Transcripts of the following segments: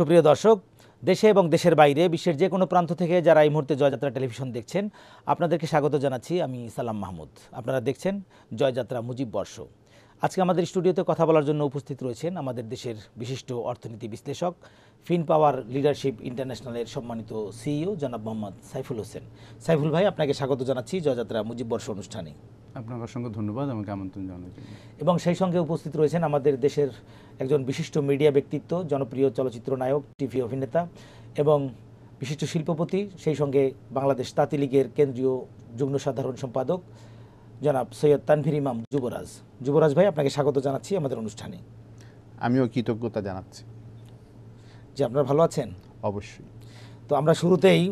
সুপ্রিয় দর্শক দেশে এবং দেশের বাইরে বিশ্বের যে কোনো প্রান্ত থেকে যারা এই মুহূর্তে জয়যাত্রা টেলিভিশন দেখছেন আপনাদেরকে স্বাগত জানাচ্ছি আমি সালাম মাহমুদ আপনারা দেখছেন জয়যাত্রা মুজিব বর্ষ আজকে আমাদের স্টুডিওতে কথা বলার জন্য উপস্থিত রয়েছেন আমাদের দেশের বিশিষ্ট অর্থনীতি বিশ্লেষক ফিন পাওয়ার লিডারশিপ ইন্টারন্যাশনালের সম্মানিত সিইও জনাব মোহাম্মদ সাইফুল হোসেন সাইফুল ভাই আপনাকে স্বাগত জানাচ্ছি জয়যাত্রা মুজিব বর্ষ অনুষ্ঠানে আপনার অসংখ্য ধন্যবাদ আমাকে আমন্ত্রণ জানানোর জন্য এবং সেই সঙ্গে উপস্থিত রয়েছেন আমাদের দেশের একজন বিশিষ্ট মিডিয়া ব্যক্তিত্ব জনপ্রিয় চলচ্চিত্র নায়ক টিভি অভিনেতা এবং বিশিষ্ট শিল্পপতি সেই সঙ্গে বাংলাদেশ তাঁতি লীগের কেন্দ্রীয় যুগ্ম সাধারণ সম্পাদক জনাব সৈয়দ তানভীর ইমাম যুবরাজ যুবরাজ ভাই আপনাকে স্বাগত জানাচ্ছি আমাদের অনুষ্ঠানে আমিও কৃতজ্ঞতা জানাচ্ছি যে আপনারা ভালো আছেন অবশ্যই তো আমরা শুরুতেই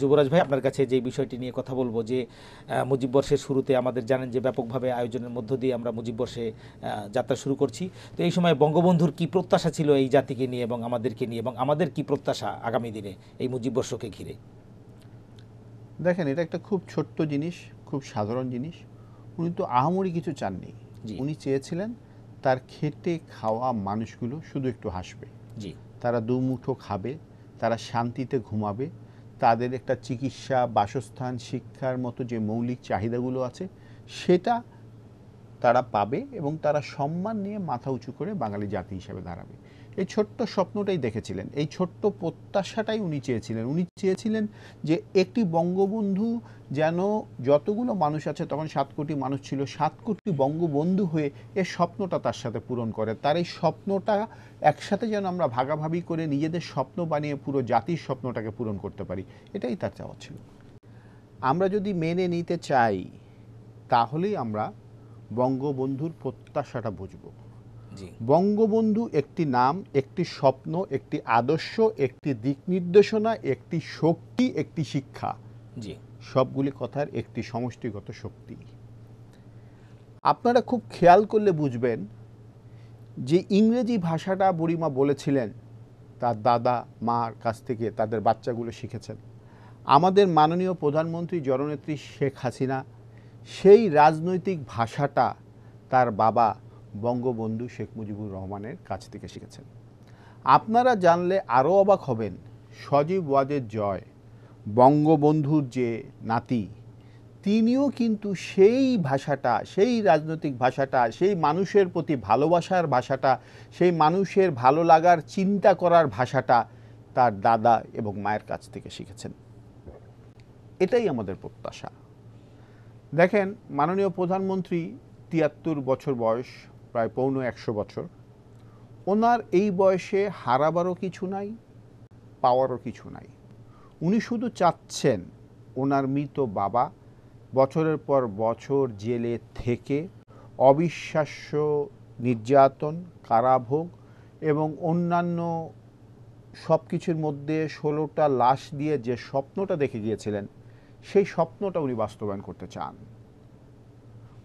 যুবরাজ ভাই আপনার কাছে যে বিষয়টি নিয়ে কথা বলবো যে মুজিব বর্ষের শুরুতে আমাদের জানেন যে ব্যাপকভাবে আয়োজনের মধ্য দিয়ে আমরা মুজিব বর্ষে যাত্রা শুরু করছি তো এই সময় বঙ্গবন্ধুর কি প্রত্যাশা ছিল এই জাতিকে নিয়ে এবং আমাদেরকে নিয়ে এবং আমাদের কি প্রত্যাশা আগামী দিনে এই মুজিব বর্ষকে ঘিরে দেখেন এটা একটা খুব ছোট্ট জিনিস খুব সাধারণ জিনিস উনি তো আহামরি কিছু চাননি উনি চেয়েছিলেন তার খেটে খাওয়া মানুষগুলো শুধু একটু হাসবে জি তারা দু মুঠো খাবে তারা শান্তিতে ঘুমাবে তাদের একটা চিকিৎসা বাসস্থান শিক্ষার মতো যে মৌলিক চাহিদাগুলো আছে সেটা তারা পাবে এবং তারা সম্মান নিয়ে মাথা উঁচু করে বাঙালি জাতি হিসেবে দাঁড়াবে এই ছোট্ট স্বপ্নটাই দেখেছিলেন এই ছোট্ট প্রত্যাশাটাই উনি চেয়েছিলেন উনি চেয়েছিলেন যে একটি বঙ্গবন্ধু যেন যতগুলো মানুষ আছে তখন সাত কোটি মানুষ ছিল সাত কোটি বঙ্গবন্ধু হয়ে এ স্বপ্নটা তার সাথে পূরণ করে তার এই স্বপ্নটা একসাথে যেন আমরা ভাগাভাগি করে নিজেদের স্বপ্ন বানিয়ে পুরো জাতির স্বপ্নটাকে পূরণ করতে পারি এটাই তার চাওয়া ছিল আমরা যদি মেনে নিতে চাই তাহলেই আমরা বঙ্গবন্ধুর প্রত্যাশাটা বুঝবো বঙ্গবন্ধু একটি নাম একটি স্বপ্ন একটি আদর্শ একটি দিক নির্দেশনা একটি শক্তি একটি শিক্ষা জি সবগুলি কথার একটি সমষ্টিগত শক্তি আপনারা খুব খেয়াল করলে বুঝবেন যে ইংরেজি ভাষাটা বুড়িমা বলেছিলেন তার দাদা মার কাছ থেকে তাদের বাচ্চাগুলো শিখেছেন আমাদের মাননীয় প্রধানমন্ত্রী জননেত্রী শেখ হাসিনা সেই রাজনৈতিক ভাষাটা তার বাবা বঙ্গবন্ধু শেখ মুজিবুর রহমানের কাছ থেকে শিখেছেন আপনারা জানলে আরও অবাক হবেন সজীব ওয়াজের জয় বঙ্গবন্ধুর যে নাতি তিনিও কিন্তু সেই ভাষাটা সেই রাজনৈতিক ভাষাটা সেই মানুষের প্রতি ভালোবাসার ভাষাটা সেই মানুষের ভালো লাগার চিন্তা করার ভাষাটা তার দাদা এবং মায়ের কাছ থেকে শিখেছেন এটাই আমাদের প্রত্যাশা দেখেন মাননীয় প্রধানমন্ত্রী তিয়াত্তর বছর বয়স প্রায় পৌনে একশো বছর ওনার এই বয়সে হারাবারও কিছু নাই পাওয়ারও কিছু নাই উনি শুধু চাচ্ছেন ওনার মৃত বাবা বছরের পর বছর জেলে থেকে অবিশ্বাস্য নির্যাতন কারাভোগ এবং অন্যান্য সব কিছুর মধ্যে ষোলোটা লাশ দিয়ে যে স্বপ্নটা দেখে গিয়েছিলেন সেই স্বপ্নটা উনি বাস্তবায়ন করতে চান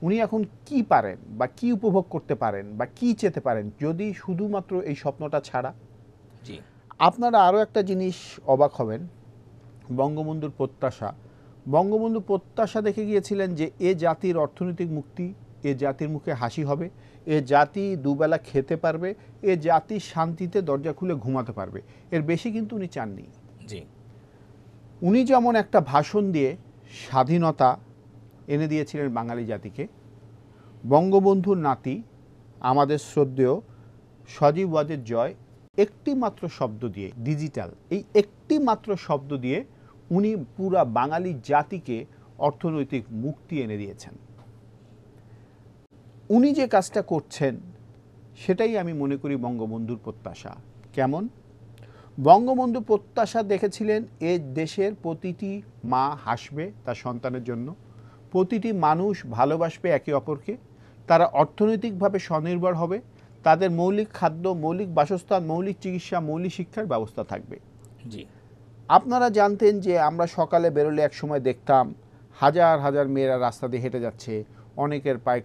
উনি এখন কি পারেন বা কি উপভোগ করতে পারেন বা কি চেতে পারেন যদি শুধুমাত্র এই স্বপ্নটা ছাড়া জি আপনারা আরও একটা জিনিস অবাক হবেন বঙ্গবন্ধুর প্রত্যাশা বঙ্গবন্ধু প্রত্যাশা দেখে গিয়েছিলেন যে এ জাতির অর্থনৈতিক মুক্তি এ জাতির মুখে হাসি হবে এ জাতি দুবেলা খেতে পারবে এ জাতি শান্তিতে দরজা খুলে ঘুমাতে পারবে এর বেশি কিন্তু উনি চাননি জি উনি যেমন একটা ভাষণ দিয়ে স্বাধীনতা এনে দিয়েছিলেন বাঙালি জাতিকে বঙ্গবন্ধুর নাতি আমাদের শ্রদ্ধেয় সজীব ওয়াজের জয় একটি মাত্র শব্দ দিয়ে ডিজিটাল এই একটি মাত্র শব্দ দিয়ে উনি পুরা বাঙালি জাতিকে অর্থনৈতিক মুক্তি এনে দিয়েছেন উনি যে কাজটা করছেন সেটাই আমি মনে করি বঙ্গবন্ধুর প্রত্যাশা কেমন বঙ্গবন্ধু প্রত্যাশা দেখেছিলেন এ দেশের প্রতিটি মা হাসবে তার সন্তানের জন্য প্রতিটি মানুষ ভালোবাসবে একে অপরকে তারা অর্থনৈতিকভাবে স্বনির্ভর হবে তাদের মৌলিক খাদ্য মৌলিক বাসস্থান মৌলিক চিকিৎসা মৌলিক শিক্ষার ব্যবস্থা থাকবে জি আপনারা জানতেন যে আমরা সকালে বেরোলে এক সময় দেখতাম হাজার হাজার মেয়েরা রাস্তা দিয়ে হেঁটে যাচ্ছে অনেকের পায়ে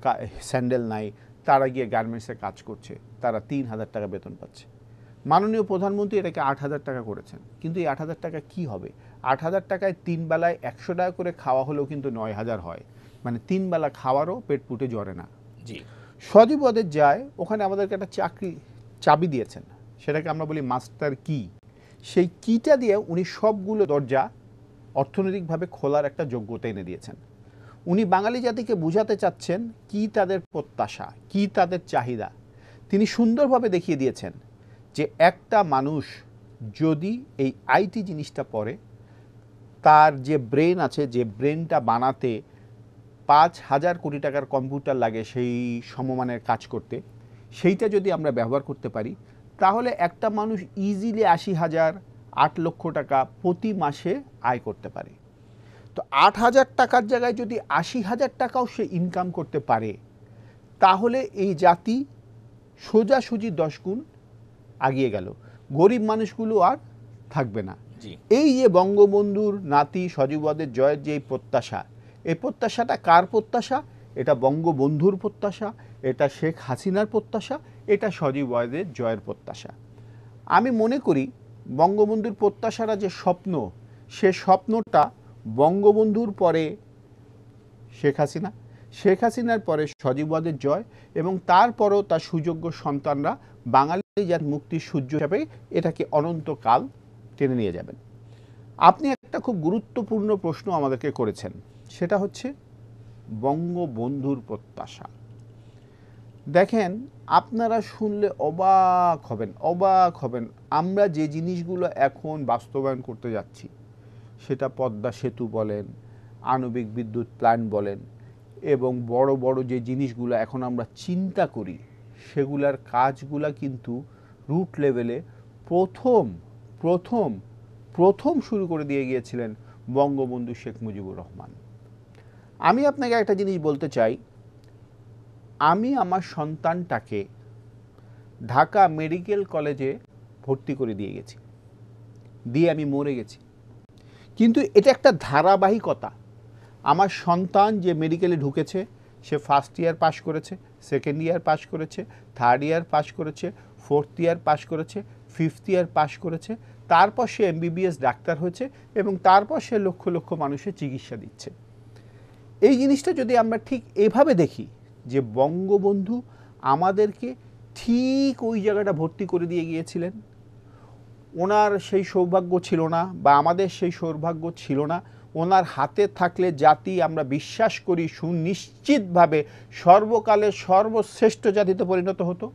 স্যান্ডেল নাই তারা গিয়ে গার্মেন্টসে কাজ করছে তারা তিন হাজার টাকা বেতন পাচ্ছে মাননীয় প্রধানমন্ত্রী এটাকে আট হাজার টাকা করেছেন কিন্তু এই আট হাজার টাকা কী হবে আট হাজার টাকায় তিন বেলায় একশো টাকা করে খাওয়া হলেও কিন্তু নয় হাজার হয় মানে তিন বেলা খাওয়ারও পেট পুটে জরে না জি সজীব যায় ওখানে আমাদেরকে একটা চাকরি চাবি দিয়েছেন সেটাকে আমরা বলি মাস্টার কি সেই কিটা দিয়ে উনি সবগুলো দরজা অর্থনৈতিকভাবে খোলার একটা যোগ্যতা এনে দিয়েছেন উনি বাঙালি জাতিকে বুঝাতে চাচ্ছেন কি তাদের প্রত্যাশা কি তাদের চাহিদা তিনি সুন্দরভাবে দেখিয়ে দিয়েছেন যে একটা মানুষ যদি এই আইটি জিনিসটা পড়ে তার যে ব্রেন আছে যে ব্রেনটা বানাতে পাঁচ হাজার কোটি টাকার কম্পিউটার লাগে সেই সমমানের কাজ করতে সেইটা যদি আমরা ব্যবহার করতে পারি তাহলে একটা মানুষ ইজিলি আশি হাজার আট লক্ষ টাকা প্রতি মাসে আয় করতে পারে তো আট হাজার টাকার জায়গায় যদি আশি হাজার টাকাও সে ইনকাম করতে পারে তাহলে এই জাতি সোজাসুজি দশ গুণ আগিয়ে গেল গরিব মানুষগুলো আর থাকবে না এই যে বঙ্গবন্ধুর নাতি সজীবদের জয়ের যে প্রত্যাশা এই প্রত্যাশাটা কার প্রত্যাশা এটা বঙ্গবন্ধুর প্রত্যাশা এটা শেখ হাসিনার প্রত্যাশা এটা সজীব ওয়াদের জয়ের প্রত্যাশা আমি মনে করি বঙ্গবন্ধুর প্রত্যাশারা যে স্বপ্ন সে স্বপ্নটা বঙ্গবন্ধুর পরে শেখ হাসিনা শেখ হাসিনার পরে সজীব ওয়াদের জয় এবং তারপরও তার সুযোগ্য সন্তানরা বাঙালি যার মুক্তির সূর্য হিসাবে এটাকে অনন্তকাল টেনে নিয়ে যাবেন আপনি একটা খুব গুরুত্বপূর্ণ প্রশ্ন আমাদেরকে করেছেন সেটা হচ্ছে বঙ্গবন্ধুর প্রত্যাশা দেখেন আপনারা শুনলে অবাক হবেন অবাক হবেন আমরা যে জিনিসগুলো এখন বাস্তবায়ন করতে যাচ্ছি সেটা পদ্মা সেতু বলেন আণবিক বিদ্যুৎ প্ল্যান্ট বলেন এবং বড় বড় যে জিনিসগুলো এখন আমরা চিন্তা করি সেগুলার কাজগুলা কিন্তু রুট লেভেলে প্রথম প্রথম প্রথম শুরু করে দিয়ে গিয়েছিলেন বঙ্গবন্ধু শেখ মুজিবুর রহমান আমি আপনাকে একটা জিনিস বলতে চাই আমি আমার সন্তানটাকে ঢাকা মেডিকেল কলেজে ভর্তি করে দিয়ে গেছি দিয়ে আমি মরে গেছি কিন্তু এটা একটা ধারাবাহিকতা আমার সন্তান যে মেডিকেলে ঢুকেছে সে ফার্স্ট ইয়ার পাশ করেছে সেকেন্ড ইয়ার পাশ করেছে থার্ড ইয়ার পাশ করেছে ফোর্থ ইয়ার পাশ করেছে ফিফথ ইয়ার পাশ করেছে তারপর সে এমবিবিএস ডাক্তার হয়েছে এবং তারপর সে লক্ষ লক্ষ মানুষের চিকিৎসা দিচ্ছে এই জিনিসটা যদি আমরা ঠিক এভাবে দেখি যে বঙ্গবন্ধু আমাদেরকে ঠিক ওই জায়গাটা ভর্তি করে দিয়ে গিয়েছিলেন ওনার সেই সৌভাগ্য ছিল না বা আমাদের সেই সৌভাগ্য ছিল না ওনার হাতে থাকলে জাতি আমরা বিশ্বাস করি সুনিশ্চিতভাবে সর্বকালে সর্বশ্রেষ্ঠ জাতিতে পরিণত হতো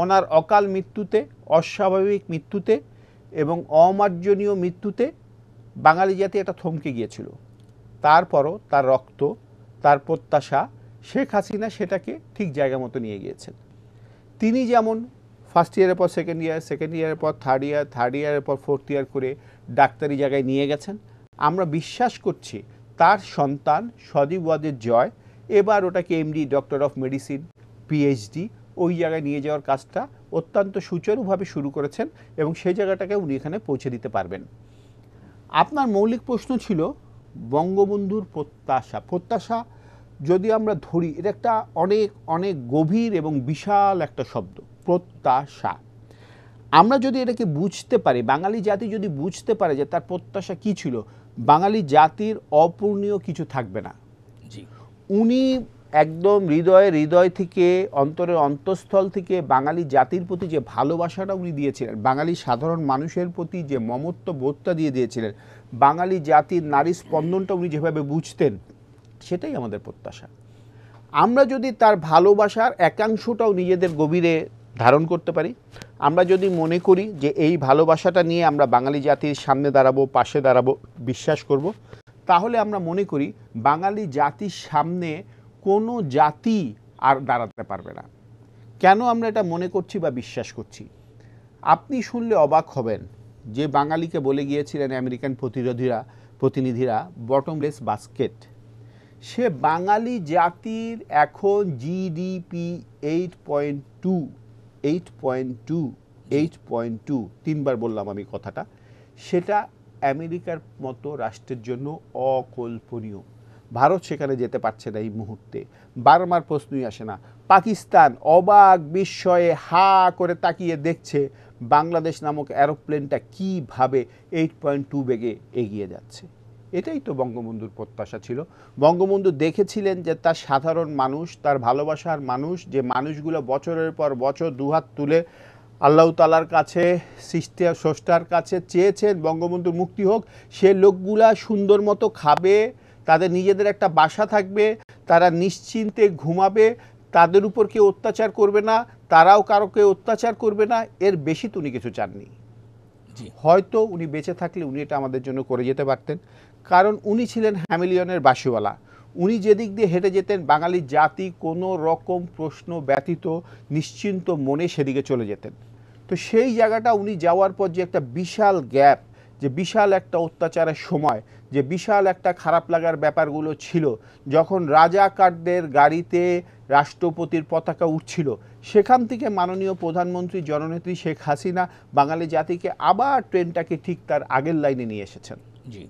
ওনার অকাল মৃত্যুতে অস্বাভাবিক মৃত্যুতে এবং অমার্জনীয় মৃত্যুতে বাঙালি জাতি এটা থমকে গিয়েছিল তারপরও তার রক্ত তার প্রত্যাশা শেখ হাসিনা সেটাকে ঠিক জায়গা মতো নিয়ে গিয়েছেন তিনি যেমন ফার্স্ট ইয়ারের পর সেকেন্ড ইয়ার সেকেন্ড ইয়ারের পর থার্ড ইয়ার থার্ড ইয়ারের পর ফোর্থ ইয়ার করে ডাক্তারি জায়গায় নিয়ে গেছেন আমরা বিশ্বাস করছি তার সন্তান সদীপ ওয়াদের জয় এবার ওটাকে MD doctor of medicine PhD ওই জায়গায় নিয়ে যাওয়ার কাজটা অত্যন্ত সুচারুভাবে শুরু করেছেন এবং সেই জায়গাটাকে উনি এখানে পৌঁছে দিতে পারবেন আপনার মৌলিক প্রশ্ন ছিল বঙ্গবন্ধুর প্রত্যাশা প্রত্যাশা যদি আমরা ধরি এটা একটা অনেক অনেক গভীর এবং বিশাল একটা শব্দ প্রত্যাশা আমরা যদি এটাকে বুঝতে পারি বাঙালি জাতি যদি বুঝতে পারে যে তার প্রত্যাশা কি ছিল বাঙালি জাতির অপূর্ণীয় কিছু থাকবে না জি উনি একদম হৃদয়ে হৃদয় থেকে অন্তরের অন্তঃস্থল থেকে বাঙালি জাতির প্রতি যে ভালোবাসাটা উনি দিয়েছিলেন বাঙালি সাধারণ মানুষের প্রতি যে মমত্ব বোধটা দিয়ে দিয়েছিলেন বাঙালি জাতির নারী স্পন্দনটা উনি যেভাবে বুঝতেন সেটাই আমাদের প্রত্যাশা আমরা যদি তার ভালোবাসার একাংশটাও নিজেদের গভীরে ধারণ করতে পারি আমরা যদি মনে করি যে এই ভালোবাসাটা নিয়ে আমরা বাঙালি জাতির সামনে দাঁড়াবো পাশে দাঁড়াবো বিশ্বাস করব তাহলে আমরা মনে করি বাঙালি জাতির সামনে কোনো জাতি আর দাঁড়াতে পারবে না কেন আমরা এটা মনে করছি বা বিশ্বাস করছি আপনি শুনলে অবাক হবেন যে বাঙালিকে বলে গিয়েছিলেন আমেরিকান প্রতিরোধীরা প্রতিনিধিরা বটমলেস বাস্কেট সে বাঙালি জাতির এখন GDP eight point two eight point two eight point two তিনবার বললাম আমি কথাটা সেটা আমেরিকার মতো রাষ্ট্রের জন্য অকল্পনীয় ভারত সেখানে যেতে পারছে না এই মুহূর্তে বারমার প্রশ্নই আসে না পাকিস্তান অবাক বিস্ময়ে হা করে তাকিয়ে দেখছে বাংলাদেশ নামক অ্যারোপ্লেনটা কীভাবে এইট পয়েন্ট টু বেগে এগিয়ে যাচ্ছে এটাই তো বঙ্গবন্ধুর প্রত্যাশা ছিল বঙ্গবন্ধু দেখেছিলেন যে তার সাধারণ মানুষ তার ভালোবাসার মানুষ যে মানুষগুলো বছরের পর বছর দুহাত তুলে আল্লাহ তালার কাছে সৃষ্টি স্রষ্টার কাছে চেয়েছেন বঙ্গবন্ধুর মুক্তি হোক সে লোকগুলা সুন্দর মতো খাবে তাদের নিজেদের একটা বাসা থাকবে তারা নিশ্চিন্তে ঘুমাবে তাদের উপর কেউ অত্যাচার করবে না তারাও কারোকে অত্যাচার করবে না এর বেশি তো উনি কিছু চাননি হয়তো উনি বেঁচে থাকলে উনি এটা আমাদের জন্য করে যেতে পারতেন কারণ উনি ছিলেন হ্যামিলিয়নের বাসিওয়ালা উনি যেদিক দিয়ে হেঁটে যেতেন বাঙালি জাতি কোনো রকম প্রশ্ন ব্যতীত নিশ্চিন্ত মনে সেদিকে চলে যেতেন তো সেই জায়গাটা উনি যাওয়ার পর যে একটা বিশাল গ্যাপ যে বিশাল একটা অত্যাচারের সময় যে বিশাল একটা খারাপ লাগার ব্যাপারগুলো ছিল যখন রাজাকারদের গাড়িতে রাষ্ট্রপতির পতাকা উঠছিল সেখান থেকে মাননীয় প্রধানমন্ত্রী জননেত্রী শেখ হাসিনা বাঙালি জাতিকে আবার ট্রেনটাকে ঠিক তার আগের লাইনে নিয়ে এসেছেন জি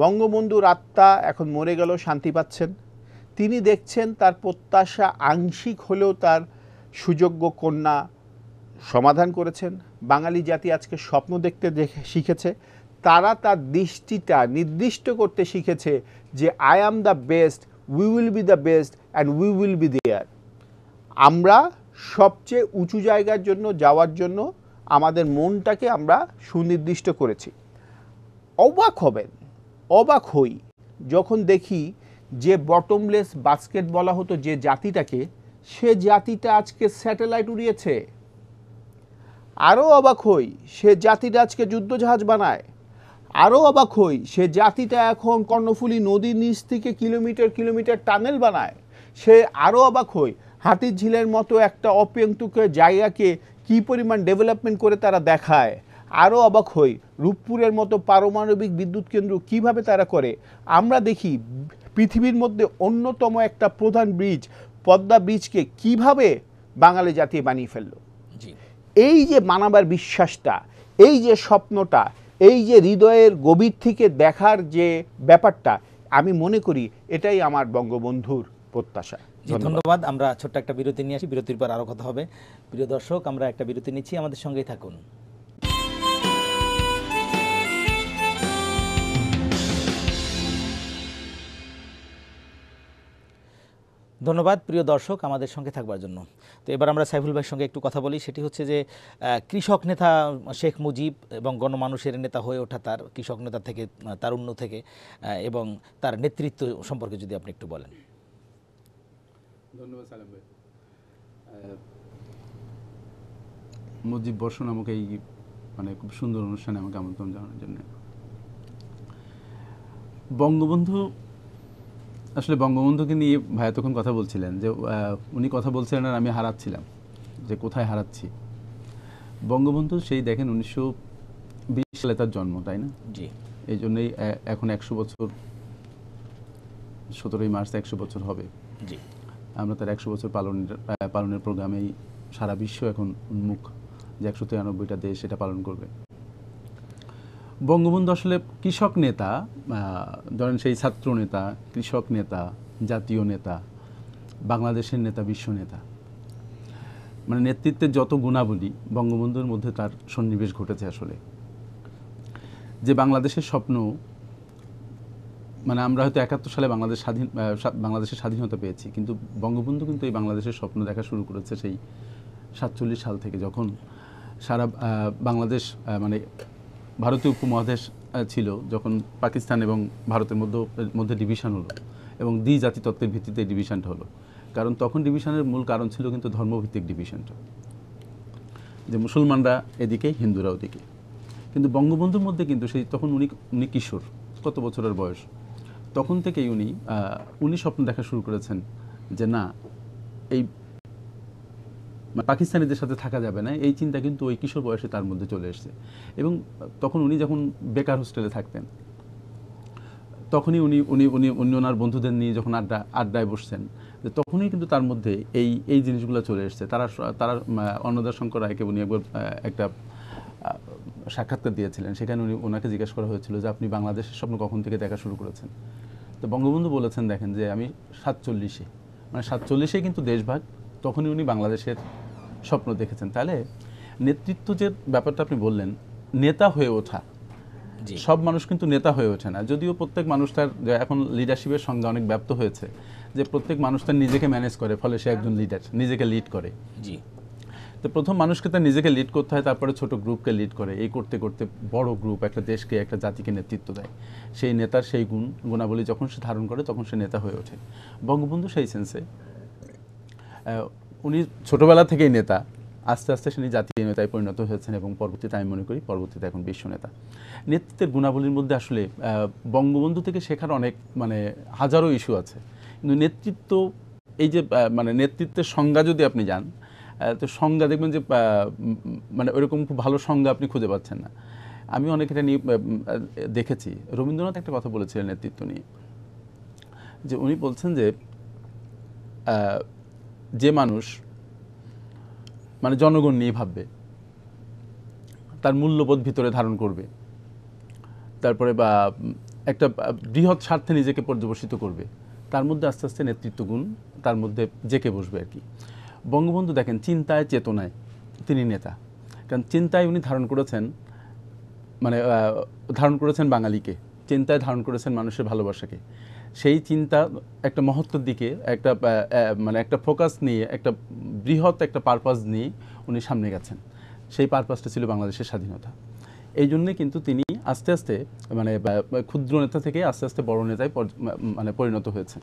বঙ্গবন্ধুর আত্মা এখন মরে গেল শান্তি পাচ্ছেন তিনি দেখছেন তার প্রত্যাশা আংশিক হলেও তার সুযোগ্য কন্যা সমাধান করেছেন বাঙালি জাতি আজকে স্বপ্ন দেখতে দেখে শিখেছে তারা তার দৃষ্টিটা নির্দিষ্ট করতে শিখেছে যে I am the best we will be the best and we will be there আমরা সবচেয়ে উঁচু জায়গার জন্য যাওয়ার জন্য আমাদের মনটাকে আমরা সুনির্দিষ্ট করেছি অবাক হবেন অবাক হই যখন দেখি যে বটমলেস বাস্কেট বলা হতো যে জাতিটাকে সে জাতিটা আজকে স্যাটেলাইট উড়িয়েছে আরও অবাক হই সে জাতিটা আজকে যুদ্ধজাহাজ বানায় আরও অবাক হই সে জাতিটা এখন কর্ণফুলী নদীর নিচ থেকে কিলোমিটার কিলোমিটার টানেল বানায় সে আরও অবাক হই হাতির ঝিলের মতো একটা অপেন্তুকের জায়গাকে কি পরিমাণ ডেভেলপমেন্ট করে তারা দেখায় আরও অবাক হই রূপপুরের মতো পারমাণবিক বিদ্যুৎ কেন্দ্র কিভাবে তারা করে আমরা দেখি পৃথিবীর মধ্যে অন্যতম একটা প্রধান ব্রিজ পদ্মা ব্রিজকে কিভাবে বাঙালি জাতি বানিয়ে ফেললো এই যে মানাবার বিশ্বাসটা এই যে স্বপ্নটা এই যে হৃদয়ের গভীর থেকে দেখার যে ব্যাপারটা আমি মনে করি এটাই আমার বঙ্গবন্ধুর প্রত্যাশা ধন্যবাদ আমরা ছোট্ট একটা বিরতি নিয়ে আসি বিরতির পর আরো কথা হবে প্রিয় দর্শক আমরা একটা বিরতি নিচ্ছি আমাদের সঙ্গেই থাকুন ধন্যবাদ প্রিয় দর্শক আমাদের সঙ্গে থাকবার জন্য তো এবার আমরা সাইফুল ভাইয়ের সঙ্গে একটু কথা বলি সেটি হচ্ছে যে কৃষক নেতা শেখ মুজিব এবং গণমানুষের নেতা হয়ে ওঠা তার কৃষক নেতা থেকে তার উন্ন থেকে এবং তার নেতৃত্ব সম্পর্কে যদি আপনি একটু বলেন ধন্যবাদ সালাম ভাই মুজিব বর্ষ নামক এই মানে খুব সুন্দর অনুষ্ঠানে আমাকে আমন্ত্রণ জানানোর জন্য বঙ্গবন্ধু আসলে বঙ্গবন্ধুকে নিয়ে ভাই তখন কথা বলছিলেন যে উনি কথা বলছিলেন আর আমি হারাচ্ছিলাম যে কোথায় হারাচ্ছি বঙ্গবন্ধু সেই দেখেন উনিশশো বিশ সালে তার জন্ম তাই না জি এই জন্যই এখন একশো বছর সতেরোই মার্চ একশো বছর হবে জি আমরা তার একশো বছর পালনের পালনের প্রোগ্রামেই সারা বিশ্ব এখন উন্মুখ যে একশো তিরানব্বইটা দেশ এটা পালন করবে বঙ্গবন্ধু আসলে কৃষক নেতা ধরেন সেই ছাত্র নেতা কৃষক নেতা জাতীয় নেতা বাংলাদেশের নেতা বিশ্ব নেতা মানে নেতৃত্বের যত গুণাবলী বঙ্গবন্ধুর মধ্যে তার সন্নিবেশ ঘটেছে আসলে যে বাংলাদেশের স্বপ্ন মানে আমরা হয়তো একাত্তর সালে বাংলাদেশ স্বাধীন বাংলাদেশের স্বাধীনতা পেয়েছি কিন্তু বঙ্গবন্ধু কিন্তু এই বাংলাদেশের স্বপ্ন দেখা শুরু করেছে সেই সাতচল্লিশ সাল থেকে যখন সারা বাংলাদেশ মানে ভারতীয় উপমহাদেশ ছিল যখন পাকিস্তান এবং ভারতের মধ্যে মধ্যে ডিভিশন হলো এবং দ্বি জাতিতত্ত্বের ভিত্তিতে ডিভিশনটা হলো কারণ তখন ডিভিশনের মূল কারণ ছিল কিন্তু ধর্মভিত্তিক ডিভিশনটা যে মুসলমানরা এদিকে হিন্দুরা ওদিকে কিন্তু বঙ্গবন্ধুর মধ্যে কিন্তু সেই তখন উনি উনি কিশোর কত বছরের বয়স তখন থেকেই উনি উনি স্বপ্ন দেখা শুরু করেছেন যে না এই মানে পাকিস্তানিদের সাথে থাকা যাবে না এই চিন্তা কিন্তু ওই কিশোর বয়সে তার মধ্যে চলে এসছে এবং তখন উনি যখন বেকার হোস্টেলে থাকতেন তখনই উনি উনি উনি উনি ওনার বন্ধুদের নিয়ে যখন আড্ডা আড্ডায় বসছেন তখনই কিন্তু তার মধ্যে এই এই জিনিসগুলো চলে এসছে তারা তারা অন্নদা শঙ্কর রায়কে উনি একবার একটা সাক্ষাৎকার দিয়েছিলেন সেখানে উনি ওনাকে জিজ্ঞেস করা হয়েছিল যে আপনি বাংলাদেশের স্বপ্ন কখন থেকে দেখা শুরু করেছেন তো বঙ্গবন্ধু বলেছেন দেখেন যে আমি সাতচল্লিশে মানে সাতচল্লিশে কিন্তু দেশভাগ তখনই উনি বাংলাদেশের স্বপ্ন দেখেছেন তাহলে নেতৃত্ব যে ব্যাপারটা আপনি বললেন নেতা হয়ে ওঠা সব মানুষ কিন্তু নেতা হয়ে ওঠে না যদিও প্রত্যেক মানুষ তার এখন লিডারশিপের সঙ্গে অনেক ব্যপ্ত হয়েছে যে প্রত্যেক মানুষ তার নিজেকে ম্যানেজ করে ফলে সে একজন লিডার নিজেকে লিড করে জি তো প্রথম মানুষকে তার নিজেকে লিড করতে হয় তারপরে ছোট গ্রুপকে লিড করে এই করতে করতে বড় গ্রুপ একটা দেশকে একটা জাতিকে নেতৃত্ব দেয় সেই নেতার সেই গুণ গুণাবলী যখন সে ধারণ করে তখন সে নেতা হয়ে ওঠে বঙ্গবন্ধু সেই সেন্সে উনি ছোটবেলা থেকেই নেতা আস্তে আস্তে তিনি জাতীয় নেতায় পরিণত হয়েছেন এবং পরবর্তীতে আমি মনে করি পরবর্তীতে এখন বিশ্ব নেতা নেতৃত্বের গুণাবলীর মধ্যে আসলে বঙ্গবন্ধু থেকে শেখার অনেক মানে হাজারো ইস্যু আছে কিন্তু নেতৃত্ব এই যে মানে নেতৃত্বের সংজ্ঞা যদি আপনি যান তো সংজ্ঞা দেখবেন যে মানে ওইরকম খুব ভালো সংজ্ঞা আপনি খুঁজে পাচ্ছেন না আমি অনেক এটা নিয়ে দেখেছি রবীন্দ্রনাথ একটা কথা বলেছিলেন নেতৃত্ব নিয়ে যে উনি বলছেন যে যে মানুষ মানে জনগণ নিয়ে ভাববে তার মূল্যবোধ ভিতরে ধারণ করবে তারপরে বা একটা বৃহৎ স্বার্থে নিজেকে পর্যবসিত করবে তার মধ্যে আস্তে আস্তে নেতৃত্বগুণ তার মধ্যে জেকে বসবে আর কি বঙ্গবন্ধু দেখেন চিন্তায় চেতনায় তিনি নেতা কারণ চিন্তায় উনি ধারণ করেছেন মানে ধারণ করেছেন বাঙালিকে চিন্তায় ধারণ করেছেন মানুষের ভালোবাসাকে সেই চিন্তা একটা মহত্বর দিকে একটা মানে একটা ফোকাস নিয়ে একটা বৃহৎ একটা পারপাস নিয়ে উনি সামনে গেছেন সেই পারপাসটা ছিল বাংলাদেশের স্বাধীনতা এই জন্যে কিন্তু তিনি আস্তে আস্তে মানে ক্ষুদ্র নেতা থেকে আস্তে আস্তে বড় নেতায় মানে পরিণত হয়েছে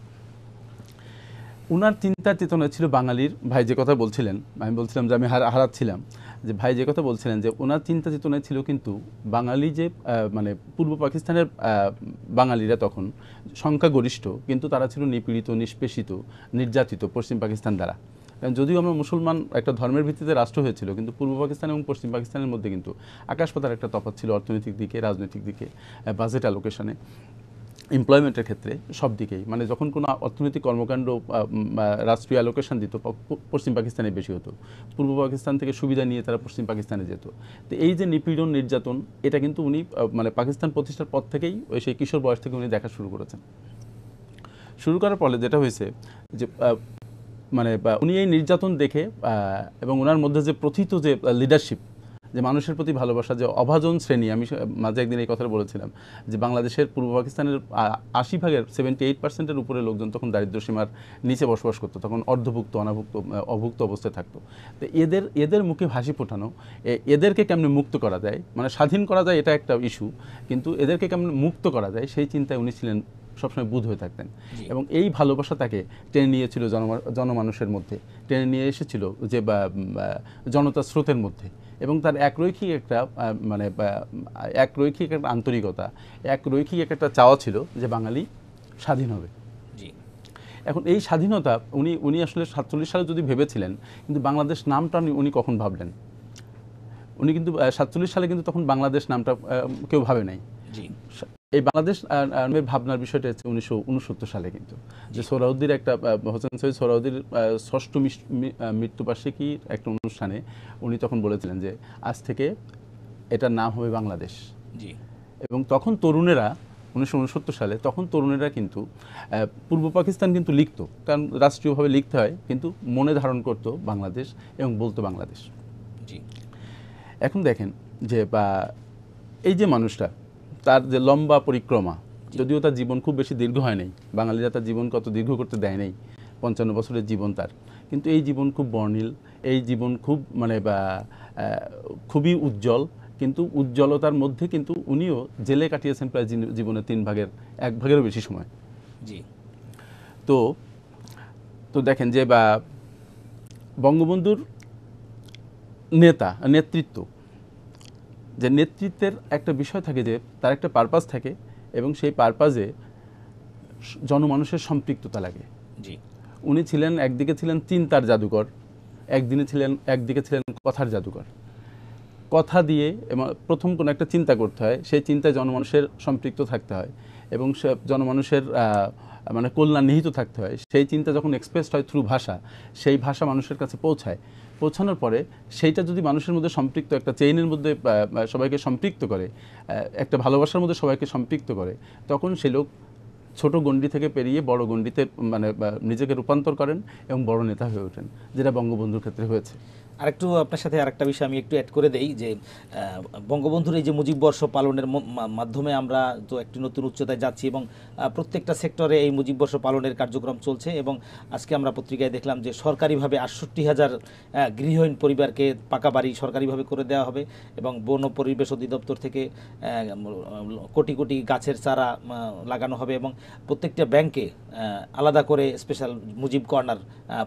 উনার চিন্তা চেতনা ছিল বাঙালির ভাই যে কথা বলছিলেন আমি বলছিলাম যে আমি হারাচ্ছিলাম যে ভাই যে কথা বলছিলেন যে ওনার চিন্তা চেতনায় ছিল কিন্তু বাঙালি যে মানে পূর্ব পাকিস্তানের বাঙালিরা তখন সংখ্যাগরিষ্ঠ কিন্তু তারা ছিল নিপীড়িত নিষ্পেষিত নির্যাতিত পশ্চিম পাকিস্তান দ্বারা যদিও আমরা মুসলমান একটা ধর্মের ভিত্তিতে রাষ্ট্র হয়েছিল কিন্তু পূর্ব পাকিস্তান এবং পশ্চিম পাকিস্তানের মধ্যে কিন্তু আকাশ পাতার একটা তফাৎ ছিল অর্থনৈতিক দিকে রাজনৈতিক দিকে বাজেট অ্যালোকেশনে এমপ্লয়মেন্টের ক্ষেত্রে সব দিকেই মানে যখন কোনো অর্থনৈতিক কর্মকাণ্ড রাষ্ট্রীয় অ্যালোকেশন দিত পশ্চিম পাকিস্তানে বেশি হতো পূর্ব পাকিস্তান থেকে সুবিধা নিয়ে তারা পশ্চিম পাকিস্তানে যেত তো এই যে নিপীড়ন নির্যাতন এটা কিন্তু উনি মানে পাকিস্তান প্রতিষ্ঠার পর থেকেই ওই সেই কিশোর বয়স থেকে উনি দেখা শুরু করেছেন শুরু করার ফলে যেটা হয়েছে যে মানে উনি এই নির্যাতন দেখে এবং ওনার মধ্যে যে প্রথিত যে লিডারশিপ যে মানুষের প্রতি ভালোবাসা যে অভাজন শ্রেণী আমি মাঝে একদিন এই কথাটা বলেছিলাম যে বাংলাদেশের পূর্ব পাকিস্তানের আশি ভাগের সেভেন্টি এইট পার্সেন্টের উপরে লোকজন তখন দারিদ্র্যসীমার নিচে বসবাস করতো তখন অর্ধভুক্ত অনাভুক্ত অভুক্ত অবস্থায় থাকতো তো এদের এদের মুখে ভাসি ফোটানো এদেরকে কেমনে মুক্ত করা যায় মানে স্বাধীন করা যায় এটা একটা ইস্যু কিন্তু এদেরকে কেমন মুক্ত করা যায় সেই চিন্তায় উনি ছিলেন সবসময় বুধ হয়ে থাকতেন এবং এই ভালোবাসা তাকে টেনে নিয়েছিল জনমানুষের মধ্যে টেনে নিয়ে এসেছিল যে জনতা স্রোতের মধ্যে এবং তার একরৈখিক একটা মানে একরৈখিক একটা আন্তরিকতা একরৈখিক একটা চাওয়া ছিল যে বাঙালি স্বাধীন হবে এখন এই স্বাধীনতা উনি উনি আসলে সাতচল্লিশ সালে যদি ভেবেছিলেন কিন্তু বাংলাদেশ নামটা উনি কখন ভাবলেন উনি কিন্তু সাতচল্লিশ সালে কিন্তু তখন বাংলাদেশ নামটা কেউ ভাবে নাই জি এই বাংলাদেশ আর্মির ভাবনার বিষয়টা হচ্ছে উনিশশো উনসত্তর সালে কিন্তু যে সোহরাউদ্দির একটা হোসেন সৈয়দ সোহরাউদ্দির ষষ্ঠ মৃত্যুবার্ষিকীর একটা অনুষ্ঠানে উনি তখন বলেছিলেন যে আজ থেকে এটার নাম হবে বাংলাদেশ জি এবং তখন তরুণেরা উনিশশো সালে তখন তরুণেরা কিন্তু পূর্ব পাকিস্তান কিন্তু লিখত কারণ রাষ্ট্রীয়ভাবে লিখতে হয় কিন্তু মনে ধারণ করত বাংলাদেশ এবং বলতো বাংলাদেশ জি এখন দেখেন যে বা এই যে মানুষটা তার যে লম্বা পরিক্রমা যদিও তার জীবন খুব বেশি দীর্ঘ হয় নাই বাঙালিরা তার জীবন কত দীর্ঘ করতে দেয় নাই পঞ্চান্ন বছরের জীবন তার কিন্তু এই জীবন খুব বর্ণিল এই জীবন খুব মানে বা খুবই উজ্জ্বল কিন্তু উজ্জ্বলতার মধ্যে কিন্তু উনিও জেলে কাটিয়েছেন প্রায় জীবনের তিন ভাগের এক ভাগেরও বেশি সময় জি তো তো দেখেন যে বা বঙ্গবন্ধুর নেতা নেতৃত্ব যে নেতৃত্বের একটা বিষয় থাকে যে তার একটা পারপাস থাকে এবং সেই পারপাসে জনমানুষের সম্পৃক্ততা লাগে জি উনি ছিলেন একদিকে ছিলেন চিন্তার জাদুকর একদিনে ছিলেন একদিকে ছিলেন কথার জাদুকর কথা দিয়ে এবং প্রথম কোনো একটা চিন্তা করতে হয় সেই চিন্তায় জনমানুষের সম্পৃক্ত থাকতে হয় এবং সে জনমানুষের মানে কল্যাণ নিহিত থাকতে হয় সেই চিন্তা যখন এক্সপ্রেসড হয় থ্রু ভাষা সেই ভাষা মানুষের কাছে পৌঁছায় পৌঁছানোর পরে সেইটা যদি মানুষের মধ্যে সম্পৃক্ত একটা চেইনের মধ্যে সবাইকে সম্পৃক্ত করে একটা ভালোবাসার মধ্যে সবাইকে সম্পৃক্ত করে তখন সে লোক ছোট গণ্ডি থেকে পেরিয়ে বড় গণ্ডিতে মানে নিজেকে রূপান্তর করেন এবং বড় নেতা হয়ে ওঠেন যেটা বঙ্গবন্ধুর ক্ষেত্রে হয়েছে আরেকটু আপনার সাথে আরেকটা বিষয় আমি একটু অ্যাড করে দেই যে বঙ্গবন্ধুর এই যে মুজিব বর্ষ পালনের মাধ্যমে আমরা তো একটি নতুন উচ্চতায় যাচ্ছি এবং প্রত্যেকটা সেক্টরে এই মুজিব বর্ষ পালনের কার্যক্রম চলছে এবং আজকে আমরা পত্রিকায় দেখলাম যে সরকারিভাবে আটষট্টি হাজার গৃহহীন পরিবারকে পাকা বাড়ি সরকারিভাবে করে দেওয়া হবে এবং বন পরিবেশ অধিদপ্তর থেকে কোটি কোটি গাছের চারা লাগানো হবে এবং প্রত্যেকটা ব্যাংকে আলাদা করে স্পেশাল মুজিব কর্নার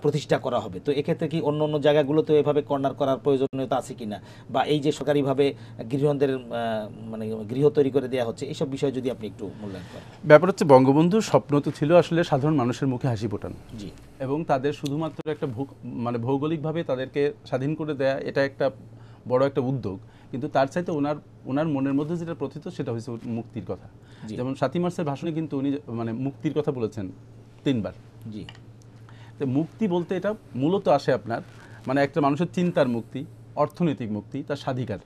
প্রতিষ্ঠা করা হবে তো এক্ষেত্রে কি অন্য অন্য জায়গাগুলোতেও এভাবে কর্নার করার প্রয়োজনীয়তা আছে কিনা বা এই যে সরকারিভাবে গৃহন্দের মানে গৃহ তৈরি করে দেওয়া হচ্ছে এইসব বিষয়ে যদি আপনি একটু মূল্যায়ন করেন ব্যাপার হচ্ছে বঙ্গবন্ধু স্বপ্ন তো ছিল আসলে সাধারণ মানুষের মুখে হাসি ফোটানো জি এবং তাদের শুধুমাত্র একটা মানে ভৌগোলিকভাবে তাদেরকে স্বাধীন করে দেয়া এটা একটা বড় একটা উদ্যোগ কিন্তু তার চাইতে ওনার ওনার মনের মধ্যে যেটা প্রথিত সেটা হয়েছে মুক্তির কথা যেমন সাতই মার্চের ভাষণে কিন্তু উনি মানে মুক্তির কথা বলেছেন তিনবার জি তো মুক্তি বলতে এটা মূলত আসে আপনার মানে একটা মানুষের চিন্তার মুক্তি অর্থনৈতিক মুক্তি তার স্বাধিকার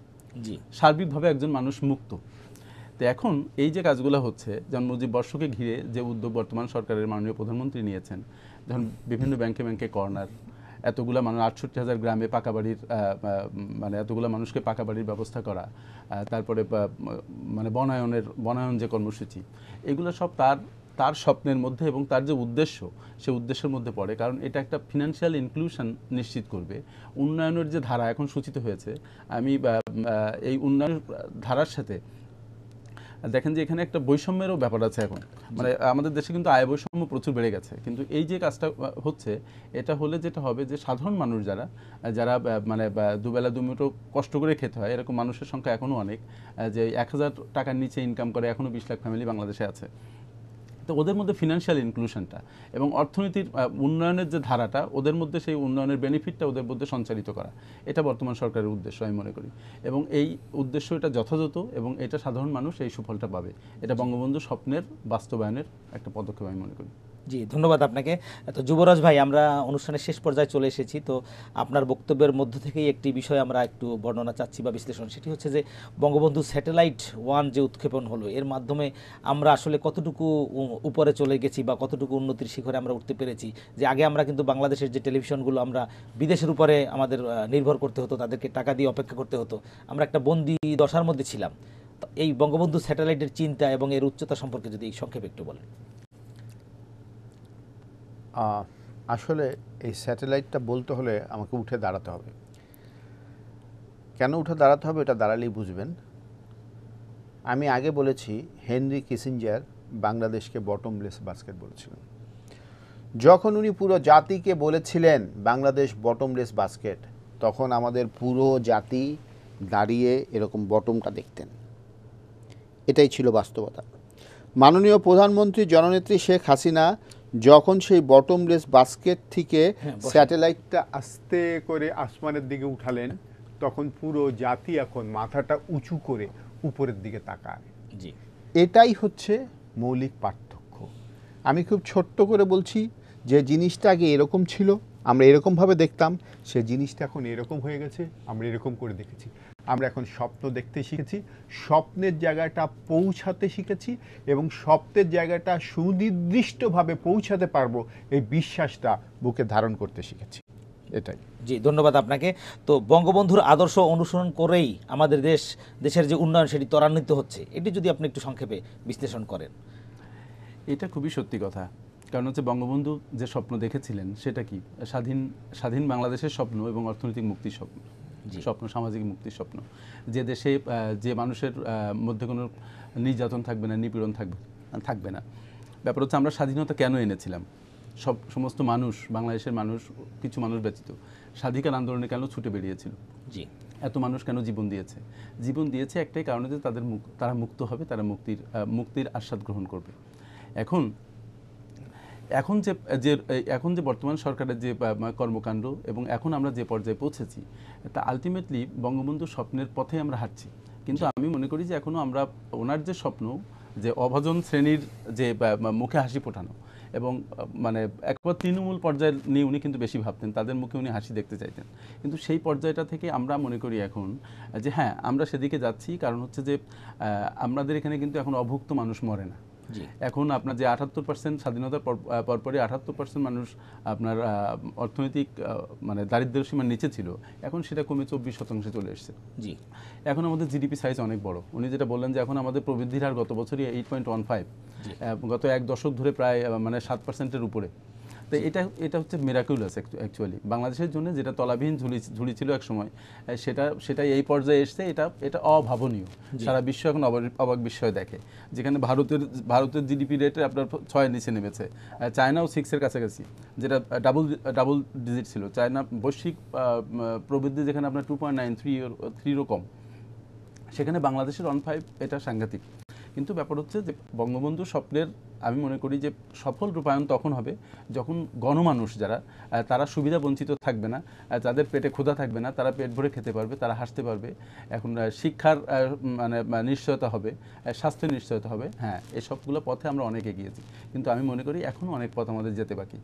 জি সার্বিকভাবে একজন মানুষ মুক্ত তো এখন এই যে কাজগুলো হচ্ছে যেমন মুজিব বর্ষকে ঘিরে যে উদ্যোগ বর্তমান সরকারের মাননীয় প্রধানমন্ত্রী নিয়েছেন যখন বিভিন্ন ব্যাংকে ব্যাংকে কর্নার এতগুলো মানুষ আটষট্টি হাজার গ্রামে পাকা বাড়ির মানে এতগুলো মানুষকে পাকা বাড়ির ব্যবস্থা করা তারপরে মানে বনায়নের বনায়ন যে কর্মসূচি এগুলো সব তার তার স্বপ্নের মধ্যে এবং তার যে উদ্দেশ্য সে উদ্দেশ্যের মধ্যে পড়ে কারণ এটা একটা ফিনান্সিয়াল ইনক্লুশন নিশ্চিত করবে উন্নয়নের যে ধারা এখন সূচিত হয়েছে আমি এই উন্নয়ন ধারার সাথে দেখেন যে এখানে একটা বৈষম্যেরও ব্যাপার আছে এখন মানে আমাদের দেশে কিন্তু আয় বৈষম্য প্রচুর বেড়ে গেছে কিন্তু এই যে কাজটা হচ্ছে এটা হলে যেটা হবে যে সাধারণ মানুষ যারা যারা মানে দুবেলা দু মিনিটও কষ্ট করে খেতে হয় এরকম মানুষের সংখ্যা এখনও অনেক যে এক হাজার টাকার নিচে ইনকাম করে এখনও বিশ লাখ ফ্যামিলি বাংলাদেশে আছে তো ওদের মধ্যে ফিনান্সিয়াল ইনক্লুশনটা এবং অর্থনীতির উন্নয়নের যে ধারাটা ওদের মধ্যে সেই উন্নয়নের বেনিফিটটা ওদের মধ্যে সঞ্চালিত করা এটা বর্তমান সরকারের উদ্দেশ্য আমি মনে করি এবং এই উদ্দেশ্য এটা যথাযথ এবং এটা সাধারণ মানুষ এই সুফলটা পাবে এটা বঙ্গবন্ধু স্বপ্নের বাস্তবায়নের একটা পদক্ষেপ আমি মনে করি জি ধন্যবাদ আপনাকে তো যুবরাজ ভাই আমরা অনুষ্ঠানের শেষ পর্যায়ে চলে এসেছি তো আপনার বক্তব্যের মধ্য থেকেই একটি বিষয় আমরা একটু বর্ণনা চাচ্ছি বা বিশ্লেষণ সেটি হচ্ছে যে বঙ্গবন্ধু স্যাটেলাইট ওয়ান যে উৎক্ষেপণ হলো এর মাধ্যমে আমরা আসলে কতটুকু উপরে চলে গেছি বা কতটুকু উন্নতির শিখরে আমরা উঠতে পেরেছি যে আগে আমরা কিন্তু বাংলাদেশের যে টেলিভিশনগুলো আমরা বিদেশের উপরে আমাদের নির্ভর করতে হতো তাদেরকে টাকা দিয়ে অপেক্ষা করতে হতো আমরা একটা বন্দি দশার মধ্যে ছিলাম এই বঙ্গবন্ধু স্যাটেলাইটের চিন্তা এবং এর উচ্চতা সম্পর্কে যদি এই সংক্ষেপে একটু বলেন আসলে এই স্যাটেলাইটটা বলতে হলে আমাকে উঠে দাঁড়াতে হবে কেন উঠে দাঁড়াতে হবে এটা দাঁড়ালেই বুঝবেন আমি আগে বলেছি হেনরি কিসিঞ্জার বাংলাদেশকে বটমলেস বাস্কেট বলেছিলেন যখন উনি পুরো জাতিকে বলেছিলেন বাংলাদেশ বটমলেস বাস্কেট তখন আমাদের পুরো জাতি দাঁড়িয়ে এরকম বটমটা দেখতেন এটাই ছিল বাস্তবতা মাননীয় প্রধানমন্ত্রী জননেত্রী শেখ হাসিনা যখন সেই বটমলেস বাস্কেট থেকে স্যাটেলাইটটা আস্তে করে আসমানের দিকে উঠালেন তখন পুরো জাতি এখন মাথাটা উঁচু করে উপরের দিকে তাকায় জি এটাই হচ্ছে মৌলিক পার্থক্য আমি খুব ছোট্ট করে বলছি যে জিনিসটা আগে এরকম ছিল আমরা এরকমভাবে দেখতাম সে জিনিসটা এখন এরকম হয়ে গেছে আমরা এরকম করে দেখেছি আমরা এখন স্বপ্ন দেখতে শিখেছি স্বপ্নের জায়গাটা পৌঁছাতে শিখেছি এবং স্বপ্নের জায়গাটা সুনির্দিষ্টভাবে পৌঁছাতে পারবো এই বিশ্বাসটা বুকে ধারণ করতে শিখেছি এটাই জি ধন্যবাদ আপনাকে তো বঙ্গবন্ধুর আদর্শ অনুসরণ করেই আমাদের দেশ দেশের যে উন্নয়ন সেটি ত্বরান্বিত হচ্ছে এটি যদি আপনি একটু সংক্ষেপে বিশ্লেষণ করেন এটা খুবই সত্যি কথা কারণ হচ্ছে বঙ্গবন্ধু যে স্বপ্ন দেখেছিলেন সেটা কি স্বাধীন স্বাধীন বাংলাদেশের স্বপ্ন এবং অর্থনৈতিক মুক্তির স্বপ্ন স্বপ্ন সামাজিক মুক্তির স্বপ্ন যে দেশে যে মানুষের মধ্যে কোনো নির্যাতন থাকবে না নিপীড়ন থাকবে থাকবে না ব্যাপার হচ্ছে আমরা স্বাধীনতা কেন এনেছিলাম সব সমস্ত মানুষ বাংলাদেশের মানুষ কিছু মানুষ ব্যতীত স্বাধীকার আন্দোলনে কেন ছুটে বেরিয়েছিল জি এত মানুষ কেন জীবন দিয়েছে জীবন দিয়েছে একটাই কারণে যে তাদের মুক্ত তারা মুক্ত হবে তারা মুক্তির মুক্তির আস্বাদ গ্রহণ করবে এখন এখন যে যে এখন যে বর্তমান সরকারের যে কর্মকাণ্ড এবং এখন আমরা যে পর্যায়ে পৌঁছেছি তা আলটিমেটলি বঙ্গবন্ধু স্বপ্নের পথে আমরা হাঁটছি কিন্তু আমি মনে করি যে এখনও আমরা ওনার যে স্বপ্ন যে অভাজন শ্রেণীর যে মুখে হাসি ফোটানো এবং মানে একবার তৃণমূল পর্যায়ে নিয়ে উনি কিন্তু বেশি ভাবতেন তাদের মুখে উনি হাসি দেখতে চাইতেন কিন্তু সেই পর্যায়টা থেকে আমরা মনে করি এখন যে হ্যাঁ আমরা সেদিকে যাচ্ছি কারণ হচ্ছে যে আমাদের এখানে কিন্তু এখন অভুক্ত মানুষ মরে না এখন আপনার যে আটাত্তর পার্সেন্ট স্বাধীনতার পরপরই আটাত্তর পার্সেন্ট মানুষ আপনার অর্থনৈতিক মানে দারিদ্র সীমার নিচে ছিল এখন সেটা কমে চব্বিশ শতাংশে চলে এসছে জি এখন আমাদের জিডিপি সাইজ অনেক বড় উনি যেটা বললেন যে এখন আমাদের প্রবৃদ্ধির হার গত বছরই এইট পয়েন্ট ওয়ান ফাইভ গত এক দশক ধরে প্রায় মানে সাত পার্সেন্টের উপরে তো এটা এটা হচ্ছে মেরাকুলাস অ্যাকচুয়ালি বাংলাদেশের জন্য যেটা তলাবিহীন ঝুলি ঝুলি ছিল এক সময় সেটা সেটা এই পর্যায়ে এসছে এটা এটা অভাবনীয় সারা বিশ্ব এখন অবাক বিস্ময় দেখে যেখানে ভারতের ভারতের জিডিপি রেটে আপনার ছয়ের নিচে নেমেছে চায়নাও সিক্সের কাছাকাছি যেটা ডাবল ডাবল ডিজিট ছিল চায়না বৈশ্বিক প্রবৃদ্ধি যেখানে আপনার টু পয়েন্ট নাইন থ্রি থ্রিরও কম সেখানে বাংলাদেশের অন ফাইভ এটা সাংঘাতিক কিন্তু ব্যাপার হচ্ছে যে বঙ্গবন্ধু স্বপ্নের আমি মনে করি যে সফল রূপায়ণ তখন হবে যখন গণমানুষ যারা তারা সুবিধা বঞ্চিত থাকবে না তাদের পেটে ক্ষুধা থাকবে না তারা পেট ভরে খেতে পারবে তারা হাসতে পারবে এখন শিক্ষার মানে নিশ্চয়তা হবে স্বাস্থ্য নিশ্চয়তা হবে হ্যাঁ এসবগুলো পথে আমরা অনেক এগিয়েছি কিন্তু আমি মনে করি এখনও অনেক পথ আমাদের যেতে বাকি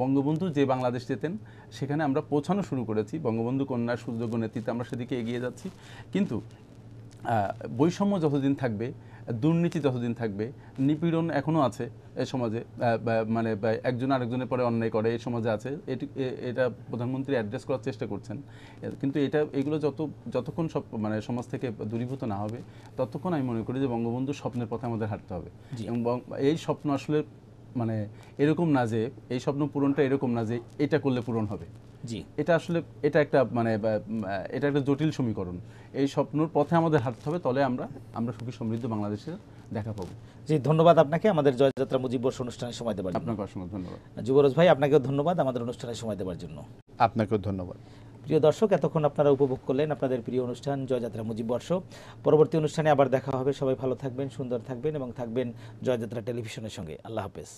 বঙ্গবন্ধু যে বাংলাদেশ যেতেন সেখানে আমরা পৌঁছানো শুরু করেছি বঙ্গবন্ধু কন্যার সুযোগ্য নেতৃত্বে আমরা সেদিকে এগিয়ে যাচ্ছি কিন্তু বৈষম্য যতদিন থাকবে দুর্নীতি যতদিন থাকবে নিপীড়ন এখনও আছে এ সমাজে মানে একজন আরেকজনের পরে অন্যায় করে এই সমাজে আছে এটি এটা প্রধানমন্ত্রী অ্যাড্রেস করার চেষ্টা করছেন কিন্তু এটা এগুলো যত যতক্ষণ সব মানে সমাজ থেকে দূরীভূত না হবে ততক্ষণ আমি মনে করি যে বঙ্গবন্ধু স্বপ্নের পথে আমাদের হাঁটতে হবে এবং এই স্বপ্ন আসলে মানে এরকম না যে এই স্বপ্ন পূরণটা এরকম না যে এটা করলে পূরণ হবে জি এটা আসলে এটা একটা মানে এটা একটা জটিল সমীকরণ এই স্বপ্নর পথে আমাদের হাঁটতে হবে তলে আমরা আমরা সুখী সমৃদ্ধ বাংলাদেশের দেখা পাবো জি ধন্যবাদ আপনাকে আমাদের জয়যাত্রা বর্ষ অনুষ্ঠানে সময় দেওয়ার আপনাকে অসংখ্য ধন্যবাদ যুবরাজ ভাই আপনাকেও ধন্যবাদ আমাদের অনুষ্ঠানে সময় দেওয়ার জন্য আপনাকেও ধন্যবাদ প্রিয় দর্শক এতক্ষণ আপনারা উপভোগ করলেন আপনাদের প্রিয় অনুষ্ঠান জয়যাত্রা বর্ষ পরবর্তী অনুষ্ঠানে আবার দেখা হবে সবাই ভালো থাকবেন সুন্দর থাকবেন এবং থাকবেন জয়যাত্রা টেলিভিশনের সঙ্গে আল্লাহ হাফেজ